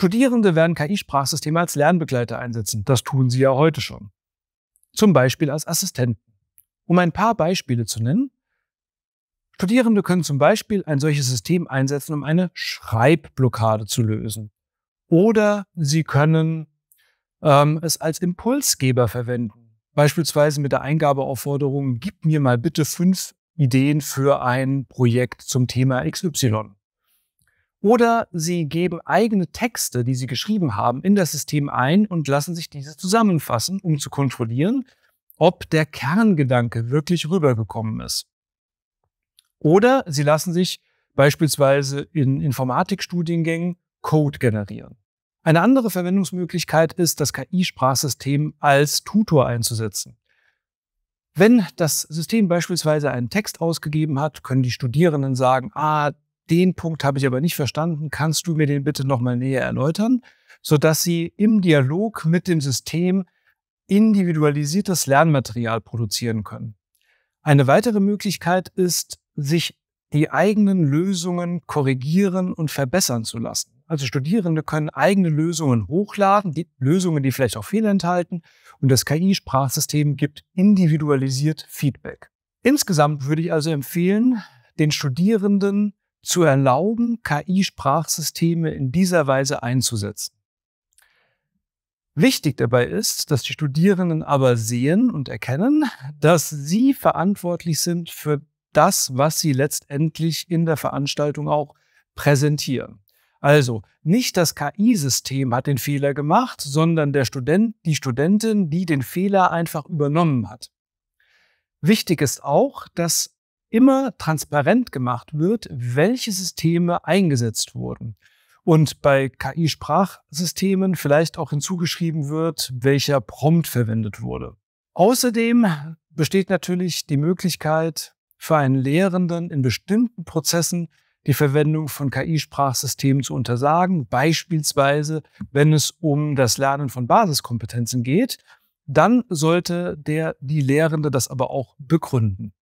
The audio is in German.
Studierende werden KI-Sprachsysteme als Lernbegleiter einsetzen. Das tun sie ja heute schon. Zum Beispiel als Assistenten. Um ein paar Beispiele zu nennen. Studierende können zum Beispiel ein solches System einsetzen, um eine Schreibblockade zu lösen. Oder sie können ähm, es als Impulsgeber verwenden. Beispielsweise mit der Eingabeaufforderung, gib mir mal bitte fünf Ideen für ein Projekt zum Thema XY. Oder Sie geben eigene Texte, die Sie geschrieben haben, in das System ein und lassen sich diese zusammenfassen, um zu kontrollieren, ob der Kerngedanke wirklich rübergekommen ist. Oder Sie lassen sich beispielsweise in Informatikstudiengängen Code generieren. Eine andere Verwendungsmöglichkeit ist, das KI-Sprachsystem als Tutor einzusetzen. Wenn das System beispielsweise einen Text ausgegeben hat, können die Studierenden sagen, ah, den Punkt habe ich aber nicht verstanden, kannst du mir den bitte nochmal näher erläutern, sodass sie im Dialog mit dem System individualisiertes Lernmaterial produzieren können. Eine weitere Möglichkeit ist, sich die eigenen Lösungen korrigieren und verbessern zu lassen. Also Studierende können eigene Lösungen hochladen, die Lösungen, die vielleicht auch Fehler enthalten. Und das KI-Sprachsystem gibt individualisiert Feedback. Insgesamt würde ich also empfehlen, den Studierenden zu erlauben, KI-Sprachsysteme in dieser Weise einzusetzen. Wichtig dabei ist, dass die Studierenden aber sehen und erkennen, dass sie verantwortlich sind für das, was sie letztendlich in der Veranstaltung auch präsentieren. Also nicht das KI-System hat den Fehler gemacht, sondern der Student, die Studentin, die den Fehler einfach übernommen hat. Wichtig ist auch, dass immer transparent gemacht wird, welche Systeme eingesetzt wurden. Und bei KI-Sprachsystemen vielleicht auch hinzugeschrieben wird, welcher Prompt verwendet wurde. Außerdem besteht natürlich die Möglichkeit für einen Lehrenden in bestimmten Prozessen die Verwendung von KI-Sprachsystemen zu untersagen, beispielsweise wenn es um das Lernen von Basiskompetenzen geht, dann sollte der die Lehrende das aber auch begründen.